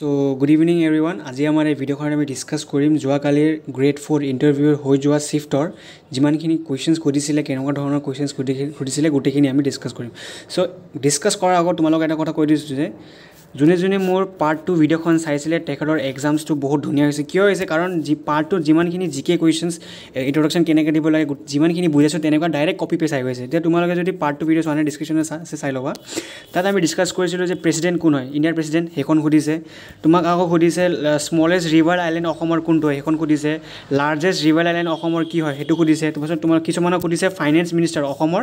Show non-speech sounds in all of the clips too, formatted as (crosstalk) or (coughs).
চ' good evening everyone আজি আমাৰ এই ভিডিঅ'খনত আমি ডিছকাছ কৰিম যোৱাকালিৰ গ্ৰেড ফ'ৰ ইণ্টাৰভিউৰ হৈ যোৱা শ্বিফ্টৰ যিমানখিনি কুৱেশ্যনছ সুধিছিলে কেনেকুৱা ধৰণৰ কুৱেশ্যনছ সুধি সুধিছিলে গোটেইখিনি আমি ডিছকাছ কৰিম চ' ডিছকাছ কৰাৰ আগত তোমালোকক এটা কথা কৈ দিছোঁ যে যোনে যোনে মোৰ পাৰ্ট টু ভিডিঅ'খন চাইছিলে তেখেতৰ এক্সামছটো বহুত ধুনীয়া হৈছে কিয় হৈছে কাৰণ যি পাৰ্টটোত যিমানখিনি জি কে কুৱেশ্যনছ ইণ্ট্ৰডাকশ্যন কেনেকৈ দিব লাগে যিমানখিনি বুজাইছোঁ তেনেকুৱা ডাইৰেক্ট কপি পেচাই গৈছে এতিয়া তোমালোকে যদি পাৰ্ট টু ভিডিঅ' চোৱা নাই ডিছক্ৰিপশ্যনত আছে চাই ল'বা তাত আমি ডিছকাছ কৰিছিলোঁ যে প্ৰেচিডেণ্ট কোন হয় ইণ্ডিয়াৰ প্ৰেচিডেণ্ট সেইখন সুধিছে তোমাক আকৌ সুধিছে স্মলেষ্ট ৰিভাৰ আইলেণ্ড অসমৰ কোনটো হয় সেইখন সুধিছে লাৰ্জেষ্ট ৰিভাৰ আইলেণ্ড অসমৰ কি হয় সেইটো সুধিছে তাৰপাছত তোমাৰ কিছুমানক সুধিছে ফাইনেন্স মিনিষ্টাৰ অসমৰ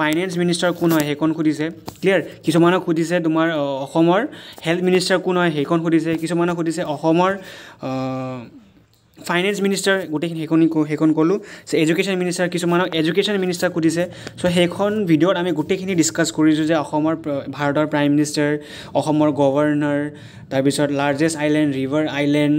ফাইনেন্স মিনিষ্টাৰ কোন হয় সেইখন সুধিছে ক্লিয়াৰ কিছুমানক সুধিছে তোমাৰ অসমৰ হেল্থ মিনিষ্টাৰ কোন হয় সেইখন সুধিছে কিছুমানক সুধিছে অসমৰ ফাইনেন্স মিনিষ্টাৰ গোটেইখিনি সেইখনি সেইখন ক'লোঁ এডুকেশ্যন মিনিষ্টাৰ কিছুমানক এডুকেশ্যন মিনিষ্টাৰ সুধিছে চ' সেইখন ভিডিঅ'ত আমি গোটেইখিনি ডিছকাছ কৰিছোঁ যে অসমৰ ভাৰতৰ প্ৰাইম মিনিষ্টাৰ অসমৰ গভৰ্ণৰ তাৰপিছত লাৰ্জেষ্ট আইলেণ্ড ৰিভাৰ আইলেণ্ড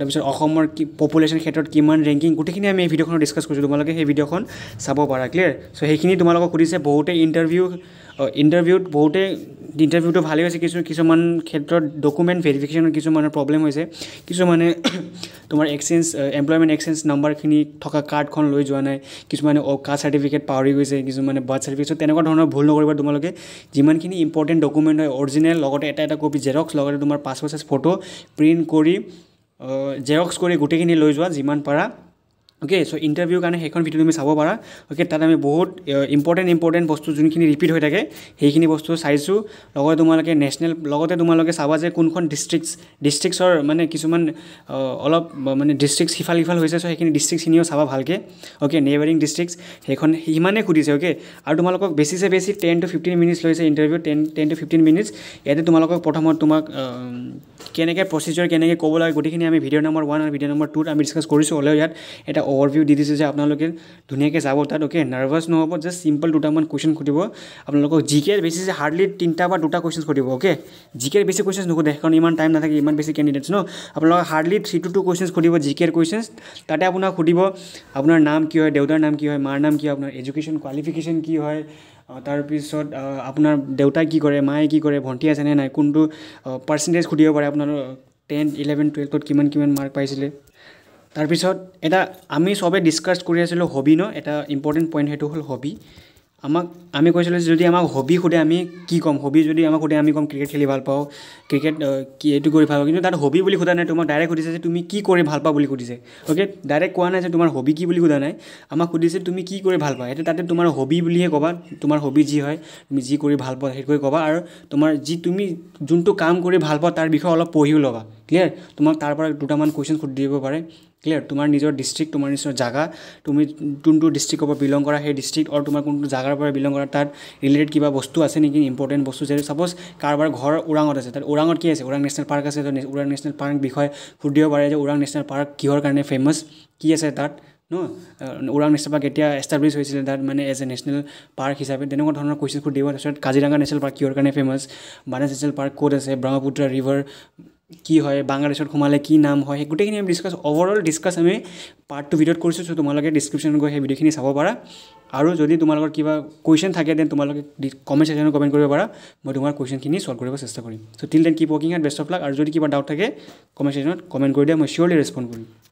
তাৰপিছত অসমৰ কি পপুলেশ্যন ক্ষেত্ৰত কিমান ৰেংকিং গোটেইখিনি আমি এই ভিডিঅ'খনত ডিছকাছ কৰিছোঁ তোমালোকে সেই ভিডিঅ'খন চাব পাৰা ক্লিয়াৰ চ' সেইখিনি তোমালোকক সুধিছে বহুতে ইণ্টাৰভিউ ইণ্টাৰভিউত বহুতে ইণ্টাৰভিউটো ভালেই হৈছে কিছু কিছুমান ক্ষেত্ৰত ডকুমেণ্ট ভেৰিফিকেশ্যনৰ কিছুমানৰ প্ৰব্লেম হৈছে কিছুমানে (coughs) তোমাৰ এক্সেঞ্জ এমপ্লয়মেণ্ট এক্সেঞ্জ নাম্বাৰখিনি থকা কাৰ্ডখন লৈ যোৱা নাই কিছুমানে কাষ্ট চাৰ্টিফিকেট পাহৰি গৈছে কিছুমানে বাৰ্থ চাৰ্টিফিকেট চ' তেনেকুৱা ধৰণৰ ভুল নকৰিবা তোমালোকে যিমানখিনি ইম্পৰ্টেণ্ট ডকুমেণ্ট হয় অৰিজিনেল লগতে এটা এটা কপি জেৰক্স লগতে তোমাৰ পাছপৰ্ট চাইজ ফটো প্ৰিণ্ট কৰি জেৰক্স কৰি গোটেইখিনি লৈ যোৱা যিমান পাৰা অ'কে চ' ইণ্টাৰভিউৰ কাৰণে সেইখন ভিডিঅ' তুমি চাব পাৰা অ'কে তাত আমি বহুত ইম্পৰ্টেণ্ট ইম্পৰ্টেণ্ট বস্তু যোনখিনি ৰিপিট হৈ থাকে সেইখিনি বস্তু চাইছোঁ লগতে তোমালোকে নেশ্যনেল লগতে তোমালোকে চাবা যে কোনখন ডিষ্ট্ৰিক্টছ ডিষ্ট্ৰিক্টছৰ মানে কিছুমান অলপ মানে ডিষ্ট্ৰিক্টছ সিফাল সিফাল হৈছে চ' সেইখিনি ডিষ্ট্ৰিক্টখিনিও চাবা ভালকৈ অ'কে নেবাৰিং ডিষ্ট্ৰিক্টছ সেইখন সিমানে সুধিছে অ'কে আৰু তোমালোকক বেছি চে বেছি টেন টু ফিফটিন মিনিটছ লৈছে interview ten ten to fifteen minutes ইয়াতে তোমালোকক প্ৰথমত তোমাক কেনেকৈ প্ৰচিজাৰ কেনেকৈ ক'ব লাগে গোটেইখিনি আমি ভিডিঅ' নম্বৰ ওৱান আৰু ভিডিঅ' নম্বৰ টুত আমি ডিছকাছ কৰিছোঁ হ'লেও ইয়াত এটা অ'ভাৰভিউ দি দিছোঁ যে আপোনালোকে ধুনীয়াকৈ যাব তাত অ'কে নাৰ্ভাছ নহ'ব জাষ্ট চিম্পল দুটামান কুৱেশ্যন সুধিব আপোনালোকক জি কেৰ বেছি যে হাৰ্ডলি তিনিটা বা দুটা কুৱেশ্যন সুধিব অ'কে জি কেৰ বেছি কুৱেশ্যন নুসুধে কাৰণ ইমান টাইম নাথাকে ইমান বেছি কেণ্ডিডেটছ ন আপোনালোকে hardly three two two question সুধিব জি কেৰ কুৱেশ্যন তাতে আপোনাক সুধিব আপোনাৰ নাম কি হয় দেউতাৰ নাম কি হয় মাৰ নাম কি হয় আপোনাৰ এডুকেশ্যন কোৱালিফিকেশ্যন কি হয় তাৰপিছত আপোনাৰ দেউতাই কি কৰে মায়ে কি কৰে ভণ্টি আছে নে নাই কোনটো পাৰ্চেণ্টেজ সুধিব পাৰে আপোনাৰ টেন ইলেভেন টুৱেলভত কিমান কিমান মাৰ্ক পাইছিলে তাৰপিছত এটা আমি চবে ডিছকাছ কৰি আছিলোঁ হবি ন এটা ইম্পৰ্টেণ্ট পইণ্ট সেইটো হ'ল হবি আমাক আমি কৈছিলোঁ যে যদি আমাক হবি সোধে আমি কি ক'ম হবি যদি আমাক সোধে আমি ক'ম ক্ৰিকেট খেলি ভাল পাওঁ ক্ৰিকেট কি এইটো কৰি ভাল পাওঁ কিন্তু তাত হবি বুলি সোধা নাই তোমাক ডাইৰেক্ট সুধিছে যে তুমি কি কৰি ভাল পাওঁ বুলি সুধিছে অ'কে ডাইৰেক্ট কোৱা নাই যে তোমাৰ হবি কি বুলি সোধা নাই আমাক সুধিছে তুমি কি কৰি ভাল পাওঁ সেইটো তাতে তোমাৰ হবি বুলিহে ক'বা তোমাৰ হবি যি হয় তুমি যি কৰি ভাল পাওঁ সেইটোৱে ক'বা আৰু তোমাৰ যি তুমি যোনটো কাম কৰি ভাল পাওঁ তাৰ বিষয়ে অলপ পঢ়িও ল'বা ক্লিয়াৰ তোমাক তাৰপৰা দুটামান কুৱেশ্যন সুধি দিব পাৰে ক্লিয়াৰ তোমাৰ নিজৰ ডিষ্ট্ৰিক্ট তোমাৰ নিজৰ জাগা তুমি যোনটো ডিষ্ট্ৰিক্টৰ পৰা বিলং কৰা সেই ডিষ্ট্ৰিক্ট আৰু তোমাৰ কোনটো জেগাৰ পৰা বিলং কৰা তাত ৰিলেটেড কিবা বস্তু আছে নেকি ইম্পৰ্টেণ্ট বস্তু যে ছাপ'জ কাৰোবাৰ ঘৰ ওৰাঙত আছে তাত ওৰাঙত কি আছে ওৰাং নেশ্যনেল পাৰ্ক আছে ওৰাং নেশ্যনেল পাৰ্ক বিষয়ে সুধিব পাৰে যে ওৰাং নেশ্যনেল পাৰ্ক কিহৰ কাৰণে ফেমাছ কি আছে তাত ন ওৰাং নেশ্যনেল পাৰ্ক এতিয়া এষ্টাব্লিছ হৈছিলে তাত মানে এজ এ নেশ্যনেল পাৰ্ক হিচাপে তেনেকুৱা ধৰণৰ কুৱেশ্যন সুধিব তাৰপিছত কাজিৰঙা নেশ্যনেল পাৰ্ক কিহৰ কাৰণে ফেমাছ বানাছ নেশ্যনেল পাৰ্ক ক'ত আছে ব্ৰহ্মপুত্ৰ ৰিভাৰ কি হয় বাংলাদেশত সোমালে কি নাম হয় সেই গোটেইখিনি আমি ডিছকাছ অ'ভাৰঅল ডিছকাছ আমি পাৰ্ট টু ভিডিঅ'ত কৰিছোঁ চ' তোমালোকে ডিছক্ৰিপশ্যনত গৈ সেই ভিডিঅ'খিনি চাব পাৰা আৰু যদি তোমালোকৰ কিবা কুৱেশ্যন থাকে দেন তোমালোকে কমেণ্ট ছেকশ্যনত কমেণ্ট কৰিব পাৰা মই তোমাৰ কুৱেশ্যনখিনি চল্ভ কৰিব চেষ্টা কৰিম so' till then keep working at best of luck আৰু যদি কিবা ডাউট থাকে কমেণ্ট ছেকশ্যনত কমেণ্ট কৰি দিয়া মই চিয়'ৰলি ৰেছপণ্ড কৰিম